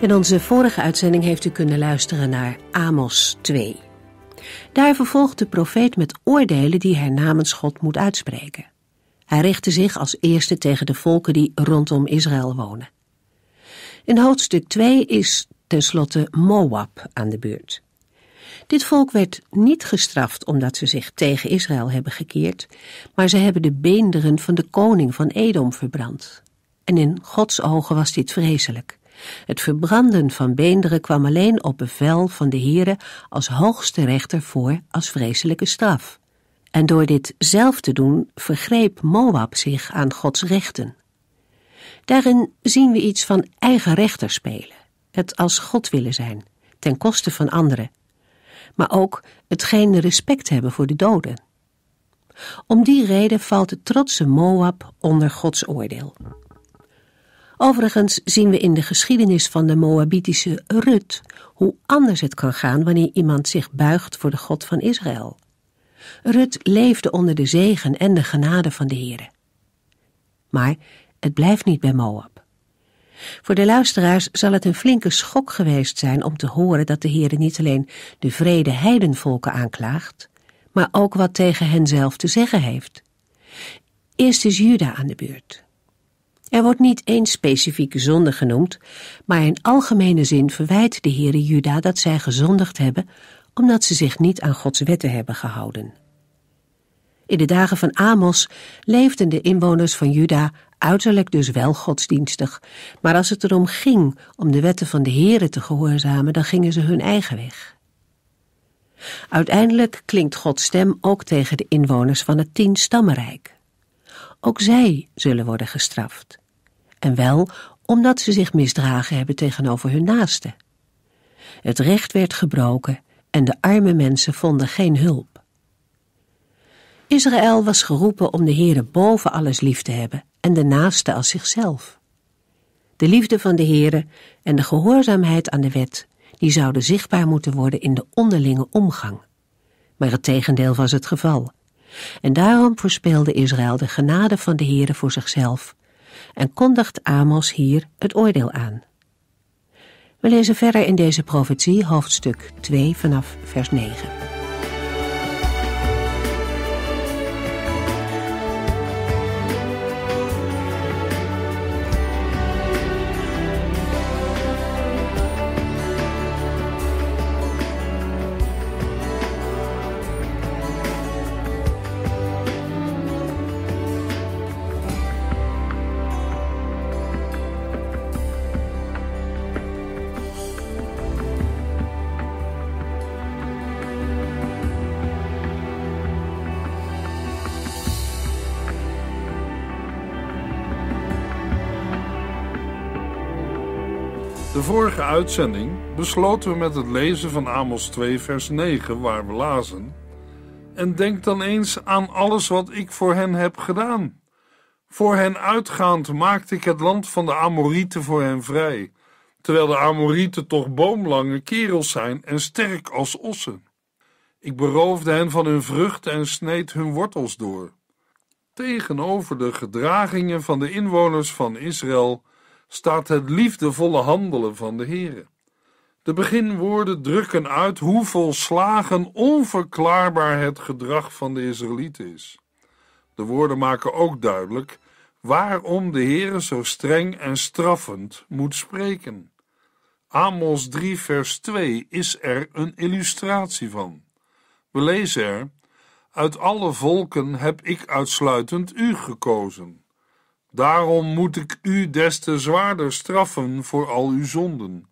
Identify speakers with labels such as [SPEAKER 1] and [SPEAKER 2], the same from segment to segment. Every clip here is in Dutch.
[SPEAKER 1] In onze vorige uitzending heeft u kunnen luisteren naar Amos 2. Daar vervolgt de profeet met oordelen die hij namens God moet uitspreken. Hij richtte zich als eerste tegen de volken die rondom Israël wonen. In hoofdstuk 2 is tenslotte Moab aan de beurt. Dit volk werd niet gestraft omdat ze zich tegen Israël hebben gekeerd, maar ze hebben de beenderen van de koning van Edom verbrand. En in Gods ogen was dit vreselijk. Het verbranden van beenderen kwam alleen op bevel van de heren als hoogste rechter voor als vreselijke straf. En door dit zelf te doen vergreep Moab zich aan Gods rechten. Daarin zien we iets van eigen rechter spelen, het als God willen zijn, ten koste van anderen, maar ook het geen respect hebben voor de doden. Om die reden valt de trotse Moab onder Gods oordeel. Overigens zien we in de geschiedenis van de Moabitische Rut hoe anders het kan gaan wanneer iemand zich buigt voor de God van Israël. Rut leefde onder de zegen en de genade van de Here. Maar het blijft niet bij Moab. Voor de luisteraars zal het een flinke schok geweest zijn om te horen dat de Here niet alleen de vrede heidenvolken aanklaagt, maar ook wat tegen henzelf te zeggen heeft. Eerst is Juda aan de beurt. Er wordt niet één specifieke zonde genoemd, maar in algemene zin verwijt de Heere Juda dat zij gezondigd hebben, omdat ze zich niet aan Gods wetten hebben gehouden. In de dagen van Amos leefden de inwoners van Juda uiterlijk dus wel godsdienstig, maar als het erom ging om de wetten van de Heren te gehoorzamen, dan gingen ze hun eigen weg. Uiteindelijk klinkt Gods stem ook tegen de inwoners van het tien stammenrijk. Ook zij zullen worden gestraft. En wel omdat ze zich misdragen hebben tegenover hun naasten. Het recht werd gebroken en de arme mensen vonden geen hulp. Israël was geroepen om de Heere boven alles lief te hebben en de naaste als zichzelf. De liefde van de Heere en de gehoorzaamheid aan de wet, die zouden zichtbaar moeten worden in de onderlinge omgang. Maar het tegendeel was het geval. En daarom voorspelde Israël de genade van de Heere voor zichzelf en kondigt Amos hier het oordeel aan. We lezen verder in deze profetie hoofdstuk 2 vanaf vers 9.
[SPEAKER 2] De vorige uitzending besloten we met het lezen van Amos 2, vers 9, waar we lazen: En denk dan eens aan alles wat ik voor hen heb gedaan. Voor hen uitgaand maakte ik het land van de Amorieten voor hen vrij, terwijl de Amorieten toch boomlange kerels zijn en sterk als ossen. Ik beroofde hen van hun vruchten en sneed hun wortels door. Tegenover de gedragingen van de inwoners van Israël staat het liefdevolle handelen van de Heere. De beginwoorden drukken uit hoe volslagen onverklaarbaar het gedrag van de Israëlieten is. De woorden maken ook duidelijk waarom de Heere zo streng en straffend moet spreken. Amos 3 vers 2 is er een illustratie van. We lezen er: Uit alle volken heb ik uitsluitend u gekozen Daarom moet ik u des te zwaarder straffen voor al uw zonden.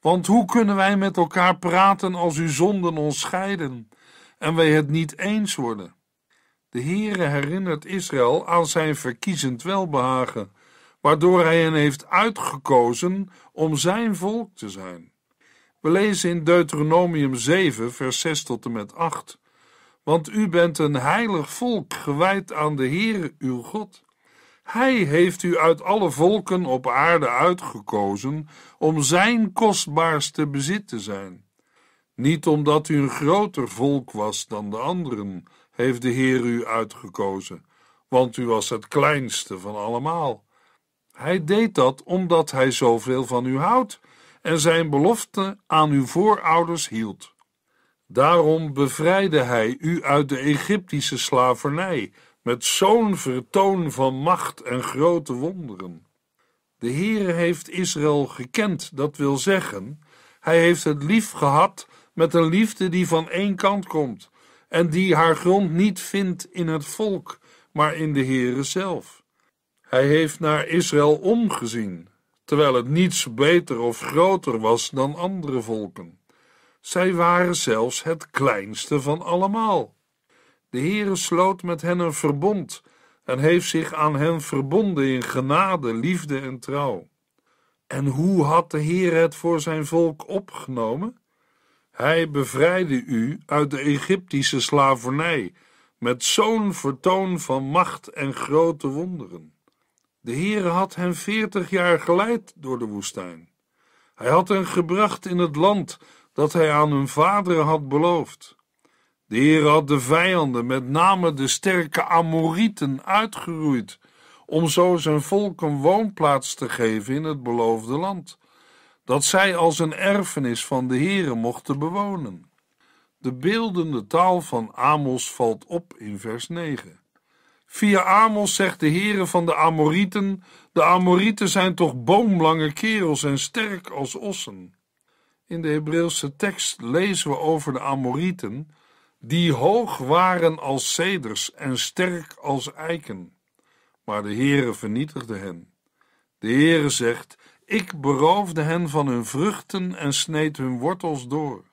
[SPEAKER 2] Want hoe kunnen wij met elkaar praten als uw zonden ons scheiden en wij het niet eens worden? De Heere herinnert Israël aan zijn verkiezend welbehagen, waardoor hij hen heeft uitgekozen om zijn volk te zijn. We lezen in Deuteronomium 7, vers 6 tot en met 8. Want u bent een heilig volk gewijd aan de Heere uw God. Hij heeft u uit alle volken op aarde uitgekozen om zijn kostbaarste bezit te zijn. Niet omdat u een groter volk was dan de anderen, heeft de Heer u uitgekozen, want u was het kleinste van allemaal. Hij deed dat omdat hij zoveel van u houdt en zijn belofte aan uw voorouders hield. Daarom bevrijdde hij u uit de Egyptische slavernij met zo'n vertoon van macht en grote wonderen. De Heere heeft Israël gekend, dat wil zeggen, hij heeft het lief gehad met een liefde die van één kant komt en die haar grond niet vindt in het volk, maar in de Heere zelf. Hij heeft naar Israël omgezien, terwijl het niets beter of groter was dan andere volken. Zij waren zelfs het kleinste van allemaal. De Heere sloot met hen een verbond en heeft zich aan hen verbonden in genade, liefde en trouw. En hoe had de Heer het voor zijn volk opgenomen? Hij bevrijdde u uit de Egyptische slavernij met zo'n vertoon van macht en grote wonderen. De Heere had hen veertig jaar geleid door de woestijn. Hij had hen gebracht in het land dat hij aan hun vaderen had beloofd. De Heer had de vijanden, met name de sterke Amorieten, uitgeroeid, om zo zijn volk een woonplaats te geven in het beloofde land, dat zij als een erfenis van de Heer mochten bewonen. De beeldende taal van Amos valt op in vers 9. Via Amos zegt de Heer van de Amorieten: De Amorieten zijn toch boomlange kerels en sterk als ossen. In de Hebreeuwse tekst lezen we over de Amorieten die hoog waren als ceders en sterk als eiken. Maar de Heere vernietigde hen. De Heere zegt, ik beroofde hen van hun vruchten en sneed hun wortels door.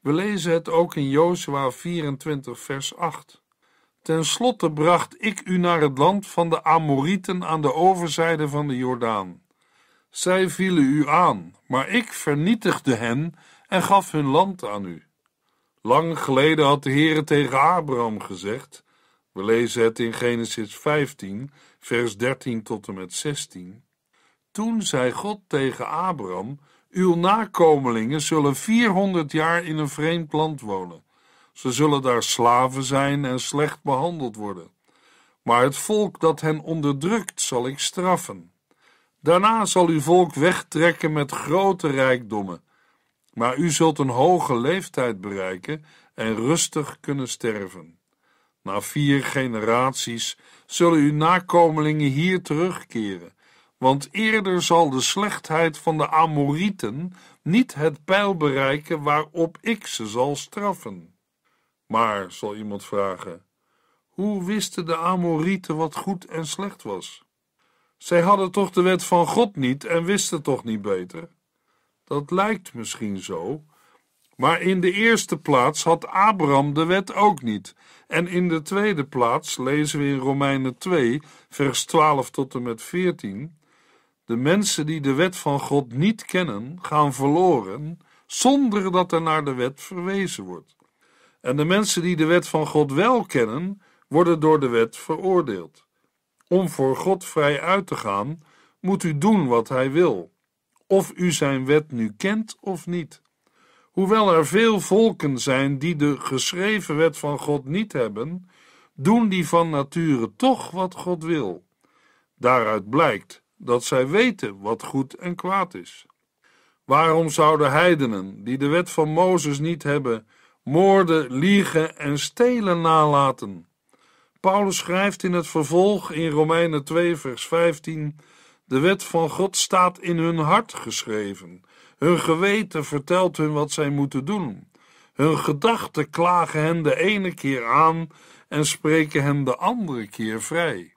[SPEAKER 2] We lezen het ook in Jozua 24 vers 8. Ten slotte bracht ik u naar het land van de Amorieten aan de overzijde van de Jordaan. Zij vielen u aan, maar ik vernietigde hen en gaf hun land aan u. Lang geleden had de Heere tegen Abraham gezegd, we lezen het in Genesis 15, vers 13 tot en met 16. Toen zei God tegen Abraham: Uw nakomelingen zullen 400 jaar in een vreemd land wonen. Ze zullen daar slaven zijn en slecht behandeld worden. Maar het volk dat hen onderdrukt zal ik straffen. Daarna zal uw volk wegtrekken met grote rijkdommen maar u zult een hoge leeftijd bereiken en rustig kunnen sterven. Na vier generaties zullen uw nakomelingen hier terugkeren, want eerder zal de slechtheid van de Amorieten niet het pijl bereiken waarop ik ze zal straffen. Maar, zal iemand vragen, hoe wisten de Amorieten wat goed en slecht was? Zij hadden toch de wet van God niet en wisten toch niet beter? Dat lijkt misschien zo. Maar in de eerste plaats had Abraham de wet ook niet. En in de tweede plaats lezen we in Romeinen 2, vers 12 tot en met 14. De mensen die de wet van God niet kennen, gaan verloren zonder dat er naar de wet verwezen wordt. En de mensen die de wet van God wel kennen, worden door de wet veroordeeld. Om voor God vrij uit te gaan, moet u doen wat Hij wil of u zijn wet nu kent of niet. Hoewel er veel volken zijn die de geschreven wet van God niet hebben, doen die van nature toch wat God wil. Daaruit blijkt dat zij weten wat goed en kwaad is. Waarom zouden heidenen, die de wet van Mozes niet hebben, moorden, liegen en stelen nalaten? Paulus schrijft in het vervolg in Romeinen 2, vers 15 de wet van God staat in hun hart geschreven. Hun geweten vertelt hun wat zij moeten doen. Hun gedachten klagen hen de ene keer aan en spreken hen de andere keer vrij.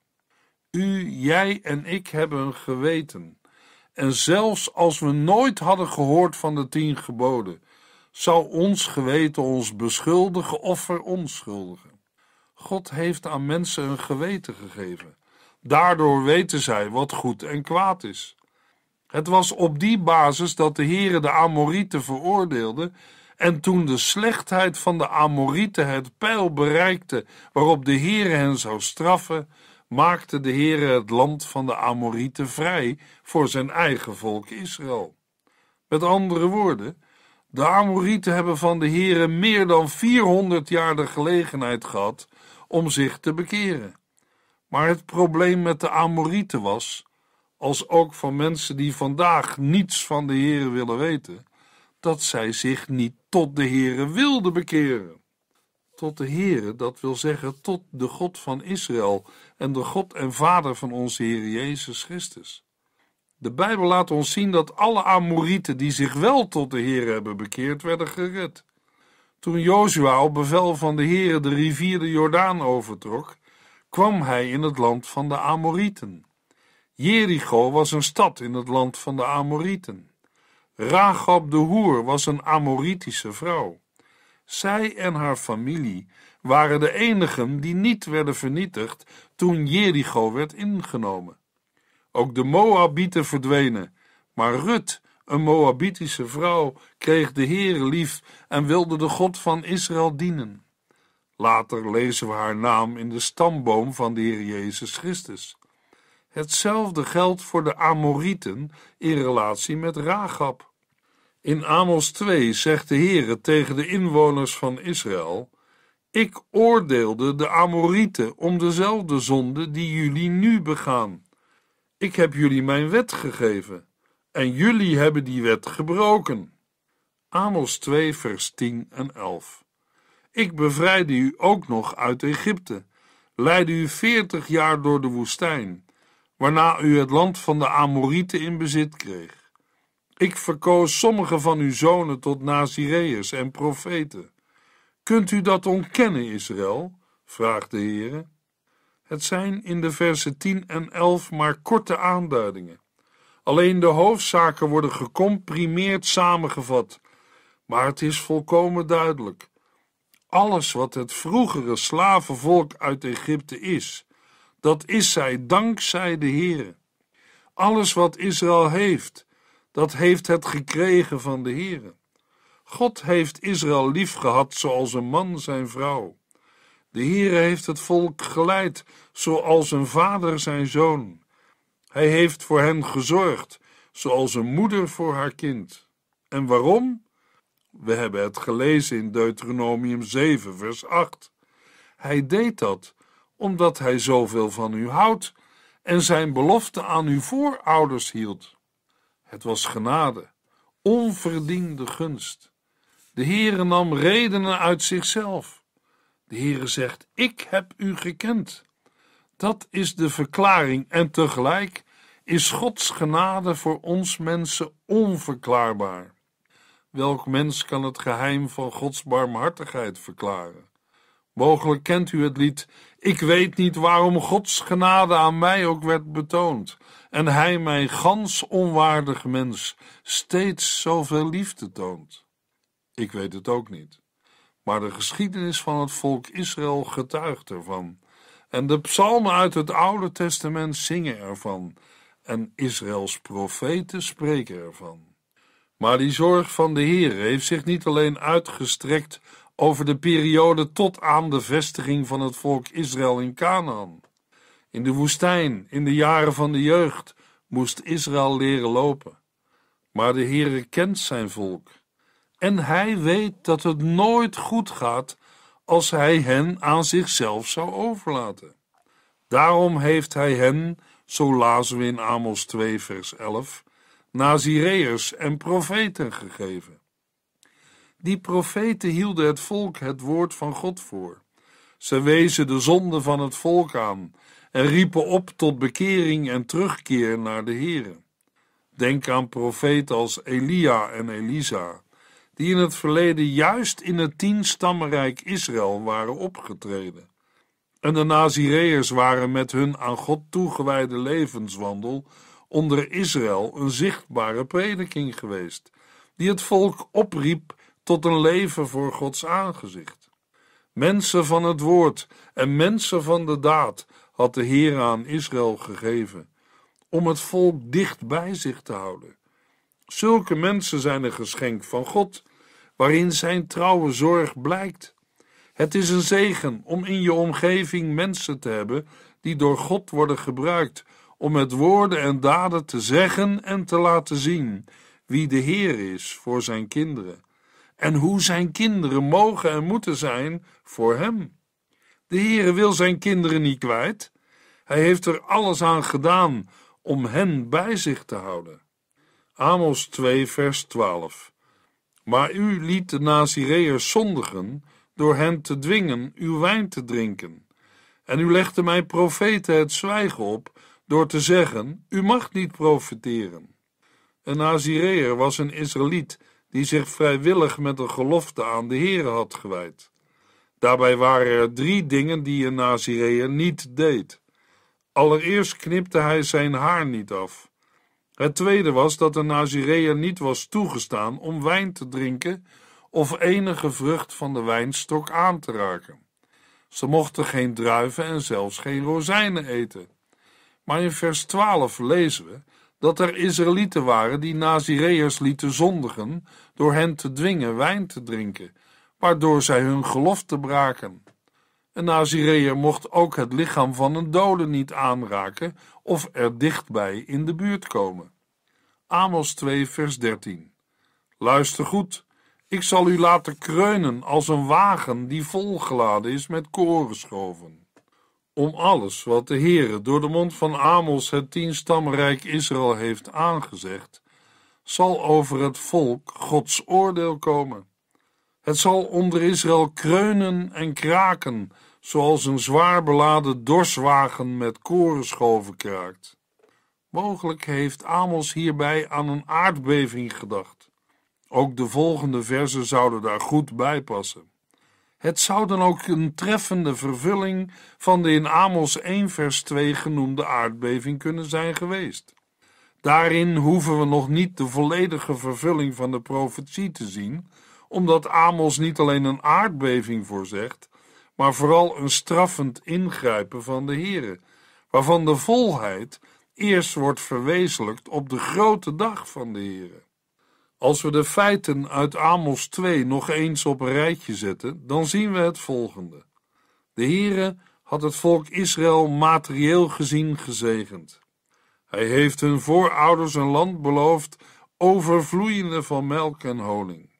[SPEAKER 2] U, jij en ik hebben een geweten. En zelfs als we nooit hadden gehoord van de tien geboden, zou ons geweten ons beschuldigen of verontschuldigen. God heeft aan mensen een geweten gegeven Daardoor weten zij wat goed en kwaad is. Het was op die basis dat de heren de Amorieten veroordeelden en toen de slechtheid van de Amorieten het pijl bereikte waarop de Heere hen zou straffen, maakte de Heere het land van de Amorieten vrij voor zijn eigen volk Israël. Met andere woorden, de Amorieten hebben van de Here meer dan 400 jaar de gelegenheid gehad om zich te bekeren. Maar het probleem met de Amorieten was, als ook van mensen die vandaag niets van de Here willen weten, dat zij zich niet tot de Heere wilden bekeren. Tot de Heere, dat wil zeggen tot de God van Israël en de God en Vader van onze Heer Jezus Christus. De Bijbel laat ons zien dat alle Amorieten die zich wel tot de Heer hebben bekeerd, werden gered. Toen Jozua op bevel van de Heer de rivier de Jordaan overtrok kwam hij in het land van de Amorieten. Jericho was een stad in het land van de Amorieten. Rachab de Hoer was een Amoritische vrouw. Zij en haar familie waren de enigen die niet werden vernietigd toen Jericho werd ingenomen. Ook de Moabieten verdwenen, maar Rut, een Moabitische vrouw, kreeg de Heer lief en wilde de God van Israël dienen. Later lezen we haar naam in de stamboom van de Heer Jezus Christus. Hetzelfde geldt voor de Amorieten in relatie met Ragab. In Amos 2 zegt de Heer tegen de inwoners van Israël: Ik oordeelde de Amorieten om dezelfde zonde die jullie nu begaan. Ik heb jullie mijn wet gegeven en jullie hebben die wet gebroken. Amos 2, vers 10 en 11. Ik bevrijdde u ook nog uit Egypte, leidde u veertig jaar door de woestijn, waarna u het land van de Amorieten in bezit kreeg. Ik verkoos sommige van uw zonen tot Nazireërs en profeten. Kunt u dat ontkennen, Israël? vraagt de Heer. Het zijn in de versen 10 en 11 maar korte aanduidingen. Alleen de hoofdzaken worden gecomprimeerd samengevat, maar het is volkomen duidelijk alles wat het vroegere slavenvolk uit Egypte is. Dat is zij dankzij de Heer. Alles wat Israël heeft, dat heeft het gekregen van de Heer. God heeft Israël liefgehad zoals een man zijn vrouw. De Heer heeft het volk geleid zoals een vader zijn zoon. Hij heeft voor hen gezorgd, zoals een moeder voor haar kind. En waarom? We hebben het gelezen in Deuteronomium 7, vers 8. Hij deed dat omdat hij zoveel van u houdt en zijn belofte aan uw voorouders hield. Het was genade, onverdiende gunst. De Heere nam redenen uit zichzelf. De Heere zegt: Ik heb u gekend. Dat is de verklaring en tegelijk is Gods genade voor ons mensen onverklaarbaar. Welk mens kan het geheim van Gods barmhartigheid verklaren? Mogelijk kent u het lied Ik weet niet waarom Gods genade aan mij ook werd betoond en hij mij gans onwaardig mens steeds zoveel liefde toont. Ik weet het ook niet, maar de geschiedenis van het volk Israël getuigt ervan en de psalmen uit het Oude Testament zingen ervan en Israëls profeten spreken ervan. Maar die zorg van de Heer heeft zich niet alleen uitgestrekt over de periode tot aan de vestiging van het volk Israël in Canaan. In de woestijn, in de jaren van de jeugd, moest Israël leren lopen. Maar de Heer kent zijn volk. En hij weet dat het nooit goed gaat als hij hen aan zichzelf zou overlaten. Daarom heeft hij hen, zo lazen we in Amos 2, vers 11, Nazireërs en profeten gegeven. Die profeten hielden het volk het woord van God voor. Ze wezen de zonde van het volk aan en riepen op tot bekering en terugkeer naar de Here. Denk aan profeten als Elia en Elisa, die in het verleden juist in het tienstammenrijk Israël waren opgetreden. En de Nazireërs waren met hun aan God toegewijde levenswandel onder Israël een zichtbare prediking geweest, die het volk opriep tot een leven voor Gods aangezicht. Mensen van het woord en mensen van de daad had de Heer aan Israël gegeven, om het volk dicht bij zich te houden. Zulke mensen zijn een geschenk van God, waarin Zijn trouwe zorg blijkt. Het is een zegen om in je omgeving mensen te hebben die door God worden gebruikt om met woorden en daden te zeggen en te laten zien wie de Heer is voor zijn kinderen en hoe zijn kinderen mogen en moeten zijn voor hem. De Heer wil zijn kinderen niet kwijt. Hij heeft er alles aan gedaan om hen bij zich te houden. Amos 2, vers 12. Maar u liet de Nazireërs zondigen door hen te dwingen uw wijn te drinken. En u legde mij profeten het zwijgen op door te zeggen: U mag niet profiteren. Een Nazireër was een Israëliet die zich vrijwillig met een gelofte aan de Heer had gewijd. Daarbij waren er drie dingen die een nazireer niet deed. Allereerst knipte hij zijn haar niet af. Het tweede was dat een nazireer niet was toegestaan om wijn te drinken of enige vrucht van de wijnstok aan te raken. Ze mochten geen druiven en zelfs geen rozijnen eten. Maar in vers 12 lezen we dat er Israëlieten waren die Nazireërs lieten zondigen door hen te dwingen wijn te drinken, waardoor zij hun gelofte braken. Een Nazireër mocht ook het lichaam van een dode niet aanraken of er dichtbij in de buurt komen. Amos 2, vers 13. Luister goed, ik zal u laten kreunen als een wagen die volgeladen is met korenschoven om alles wat de Heere door de mond van Amos het tienstamrijk Israël heeft aangezegd, zal over het volk Gods oordeel komen. Het zal onder Israël kreunen en kraken, zoals een zwaar beladen dorswagen met korenschoven kraakt. Mogelijk heeft Amos hierbij aan een aardbeving gedacht. Ook de volgende verzen zouden daar goed bij passen. Het zou dan ook een treffende vervulling van de in Amos 1 vers 2 genoemde aardbeving kunnen zijn geweest. Daarin hoeven we nog niet de volledige vervulling van de profetie te zien, omdat Amos niet alleen een aardbeving voorzegt, maar vooral een straffend ingrijpen van de Here, waarvan de volheid eerst wordt verwezenlijkt op de grote dag van de Here. Als we de feiten uit Amos 2 nog eens op een rijtje zetten, dan zien we het volgende. De Heere had het volk Israël materieel gezien gezegend. Hij heeft hun voorouders een land beloofd, overvloeiende van melk en honing.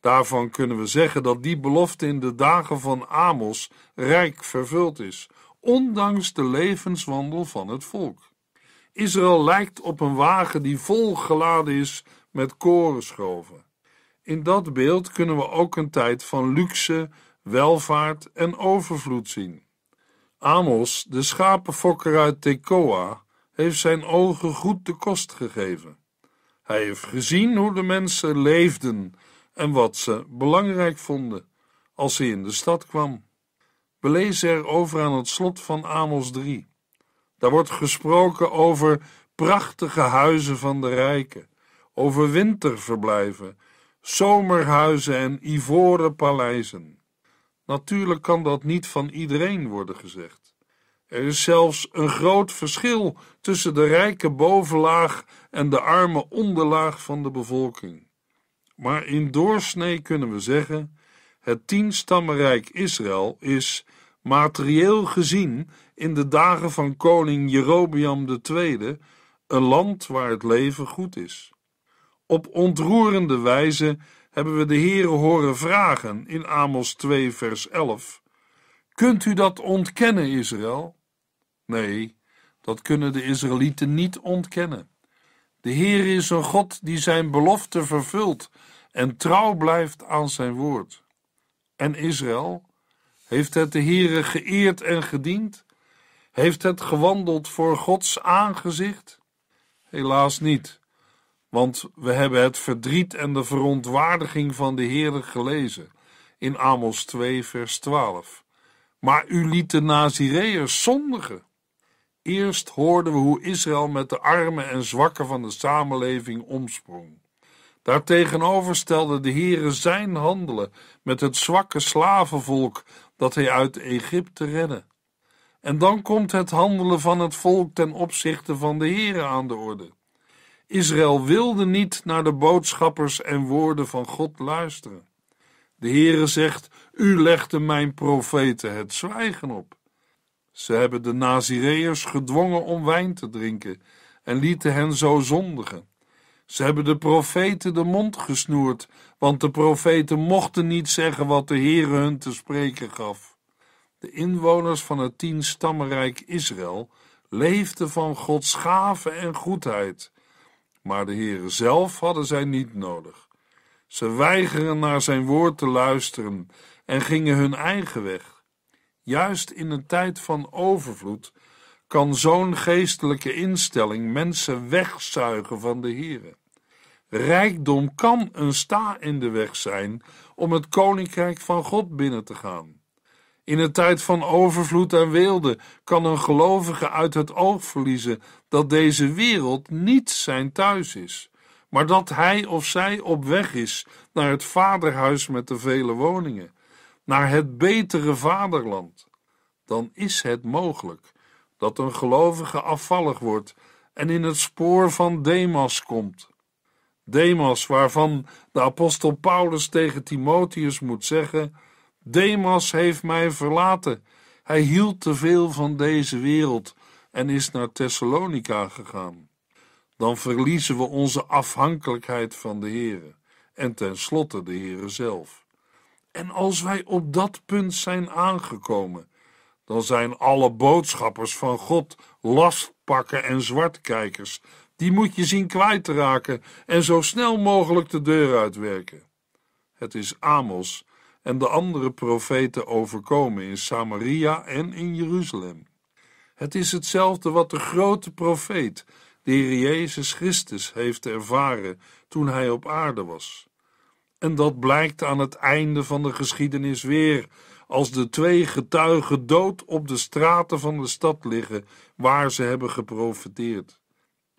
[SPEAKER 2] Daarvan kunnen we zeggen dat die belofte in de dagen van Amos rijk vervuld is, ondanks de levenswandel van het volk. Israël lijkt op een wagen die volgeladen is met korenschoven. In dat beeld kunnen we ook een tijd van luxe, welvaart en overvloed zien. Amos, de schapenfokker uit Tekoa, heeft zijn ogen goed de kost gegeven. Hij heeft gezien hoe de mensen leefden en wat ze belangrijk vonden als hij in de stad kwam. We er erover aan het slot van Amos 3. Daar wordt gesproken over prachtige huizen van de rijken overwinterverblijven, zomerhuizen en ivoren paleizen. Natuurlijk kan dat niet van iedereen worden gezegd. Er is zelfs een groot verschil tussen de rijke bovenlaag en de arme onderlaag van de bevolking. Maar in doorsnee kunnen we zeggen: het tienstammenrijk Israël is materieel gezien in de dagen van koning Jerobeam II een land waar het leven goed is. Op ontroerende wijze hebben we de Heere horen vragen in Amos 2, vers 11. Kunt u dat ontkennen, Israël? Nee, dat kunnen de Israëlieten niet ontkennen. De Heer is een God die zijn belofte vervult en trouw blijft aan zijn woord. En Israël? Heeft het de Heere geëerd en gediend? Heeft het gewandeld voor Gods aangezicht? Helaas niet. Want we hebben het verdriet en de verontwaardiging van de Heere gelezen in Amos 2, vers 12. Maar u liet de Nazireërs zondigen. Eerst hoorden we hoe Israël met de armen en zwakken van de samenleving omsprong. Daartegenover stelde de Heere zijn handelen met het zwakke slavenvolk dat hij uit Egypte redde. En dan komt het handelen van het volk ten opzichte van de Heere aan de orde. Israël wilde niet naar de boodschappers en woorden van God luisteren. De Heere zegt: U legde mijn profeten het zwijgen op. Ze hebben de Nazireërs gedwongen om wijn te drinken en lieten hen zo zondigen. Ze hebben de profeten de mond gesnoerd, want de profeten mochten niet zeggen wat de Heere hun te spreken gaf. De inwoners van het tien stammenrijk Israël leefden van Gods gave en goedheid maar de Heere zelf hadden zij niet nodig. Ze weigeren naar zijn woord te luisteren en gingen hun eigen weg. Juist in een tijd van overvloed kan zo'n geestelijke instelling mensen wegzuigen van de Heere. Rijkdom kan een sta in de weg zijn om het koninkrijk van God binnen te gaan. In een tijd van overvloed en weelde kan een gelovige uit het oog verliezen dat deze wereld niet zijn thuis is, maar dat hij of zij op weg is naar het vaderhuis met de vele woningen, naar het betere vaderland. Dan is het mogelijk dat een gelovige afvallig wordt en in het spoor van Demas komt. Demas, waarvan de apostel Paulus tegen Timotheus moet zeggen Demas heeft mij verlaten. Hij hield te veel van deze wereld en is naar Thessalonica gegaan. Dan verliezen we onze afhankelijkheid van de Heere en tenslotte de Heere zelf. En als wij op dat punt zijn aangekomen, dan zijn alle boodschappers van God lastpakken en zwartkijkers. Die moet je zien kwijt te raken en zo snel mogelijk de deur uitwerken. Het is Amos en de andere profeten overkomen in Samaria en in Jeruzalem. Het is hetzelfde wat de grote profeet, de Heer Jezus Christus, heeft ervaren toen hij op aarde was. En dat blijkt aan het einde van de geschiedenis weer, als de twee getuigen dood op de straten van de stad liggen waar ze hebben geprofeteerd.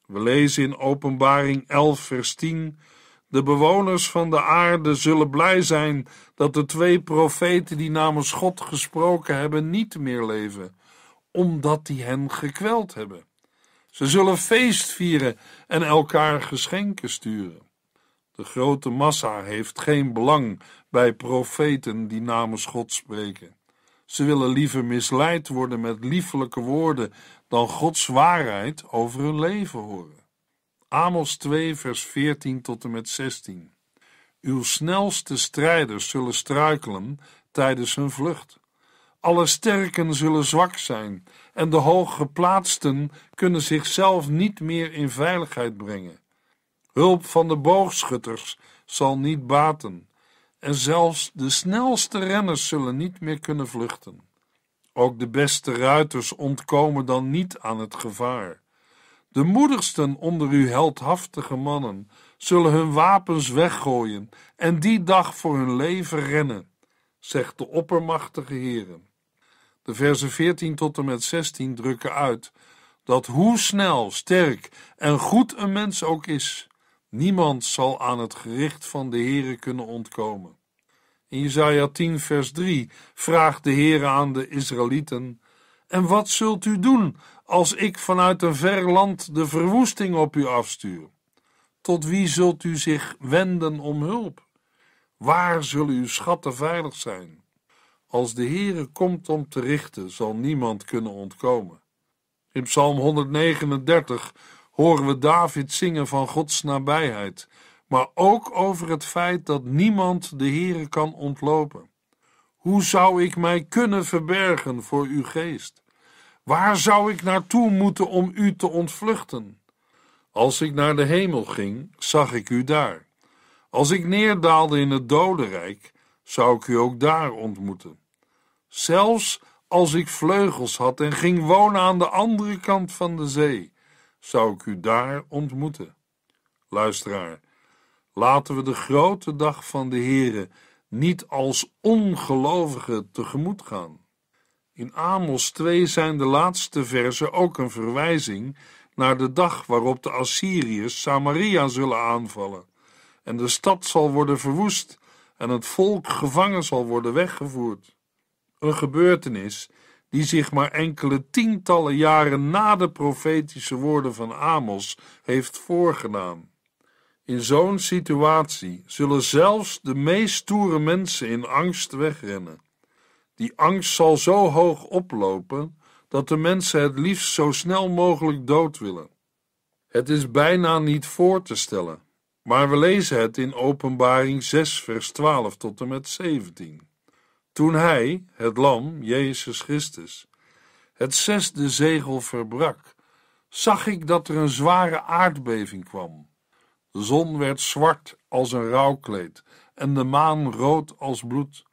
[SPEAKER 2] We lezen in Openbaring 11, vers 10 de bewoners van de aarde zullen blij zijn dat de twee profeten die namens God gesproken hebben niet meer leven, omdat die hen gekweld hebben. Ze zullen feest vieren en elkaar geschenken sturen. De grote massa heeft geen belang bij profeten die namens God spreken. Ze willen liever misleid worden met liefelijke woorden dan Gods waarheid over hun leven horen. Amos 2, vers 14 tot en met 16. Uw snelste strijders zullen struikelen tijdens hun vlucht. Alle sterken zullen zwak zijn en de hooggeplaatsten kunnen zichzelf niet meer in veiligheid brengen. Hulp van de boogschutters zal niet baten en zelfs de snelste renners zullen niet meer kunnen vluchten. Ook de beste ruiters ontkomen dan niet aan het gevaar. De moedigsten onder uw heldhaftige mannen zullen hun wapens weggooien en die dag voor hun leven rennen, zegt de oppermachtige Heere. De verzen 14 tot en met 16 drukken uit dat hoe snel, sterk en goed een mens ook is, niemand zal aan het gericht van de Heere kunnen ontkomen. In Isaiah 10 vers 3 vraagt de Heere aan de Israëlieten en wat zult u doen als ik vanuit een ver land de verwoesting op u afstuur? Tot wie zult u zich wenden om hulp? Waar zullen uw schatten veilig zijn? Als de Heere komt om te richten, zal niemand kunnen ontkomen. In Psalm 139 horen we David zingen van Gods nabijheid, maar ook over het feit dat niemand de Heere kan ontlopen. Hoe zou ik mij kunnen verbergen voor uw geest? Waar zou ik naartoe moeten om u te ontvluchten? Als ik naar de hemel ging, zag ik u daar. Als ik neerdaalde in het dodenrijk, zou ik u ook daar ontmoeten. Zelfs als ik vleugels had en ging wonen aan de andere kant van de zee, zou ik u daar ontmoeten. Luisteraar, laten we de grote dag van de Heren niet als ongelovigen tegemoet gaan. In Amos 2 zijn de laatste verzen ook een verwijzing naar de dag waarop de Assyriërs Samaria zullen aanvallen en de stad zal worden verwoest en het volk gevangen zal worden weggevoerd. Een gebeurtenis die zich maar enkele tientallen jaren na de profetische woorden van Amos heeft voorgedaan. In zo'n situatie zullen zelfs de meest stoere mensen in angst wegrennen. Die angst zal zo hoog oplopen dat de mensen het liefst zo snel mogelijk dood willen. Het is bijna niet voor te stellen, maar we lezen het in Openbaring 6, vers 12 tot en met 17. Toen hij, het lam, Jezus Christus, het zesde zegel verbrak, zag ik dat er een zware aardbeving kwam de zon werd zwart als een rouwkleed en de maan rood als bloed.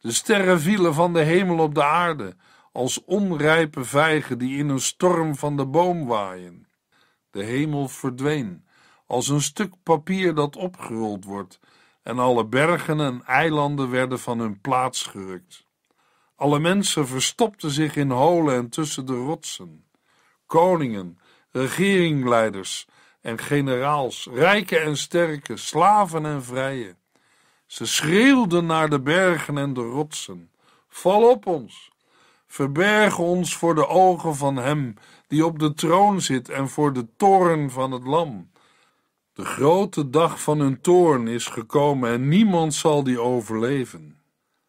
[SPEAKER 2] De sterren vielen van de hemel op de aarde als onrijpe vijgen die in een storm van de boom waaien. De hemel verdween als een stuk papier dat opgerold wordt, en alle bergen en eilanden werden van hun plaats gerukt. Alle mensen verstopten zich in holen en tussen de rotsen. Koningen, regeringleiders, en generaals, rijken en sterken, slaven en vrije, Ze schreeuwden naar de bergen en de rotsen: Val op ons! Verberg ons voor de ogen van Hem die op de troon zit en voor de toorn van het Lam. De grote dag van hun toorn is gekomen en niemand zal die overleven.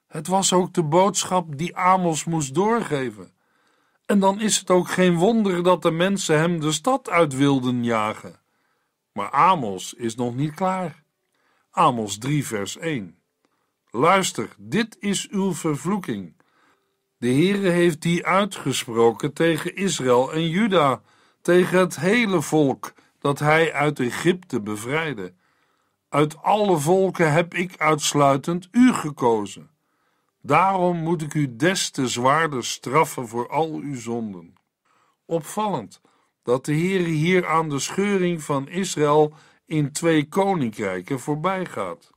[SPEAKER 2] Het was ook de boodschap die Amos moest doorgeven. En dan is het ook geen wonder dat de mensen hem de stad uit wilden jagen. Maar Amos is nog niet klaar. Amos 3, vers 1. Luister, dit is uw vervloeking. De Heere heeft die uitgesproken tegen Israël en Juda, tegen het hele volk dat hij uit Egypte bevrijdde. Uit alle volken heb ik uitsluitend u gekozen. Daarom moet ik u des te zwaarder straffen voor al uw zonden. Opvallend dat de Heer hier aan de scheuring van Israël in twee koninkrijken voorbij gaat.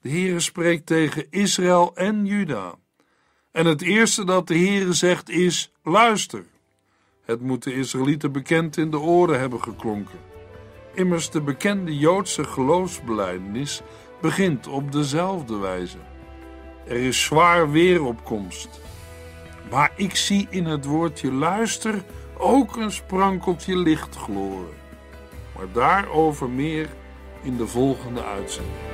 [SPEAKER 2] De Heere spreekt tegen Israël en Juda. En het eerste dat de Heere zegt is: luister. Het moet de Israëlieten bekend in de oren hebben geklonken. Immers de bekende Joodse geloofsbelijdenis begint op dezelfde wijze. Er is zwaar weer opkomst. Maar ik zie in het woordje luister ook een sprankeltje gloren, Maar daarover meer in de volgende uitzending.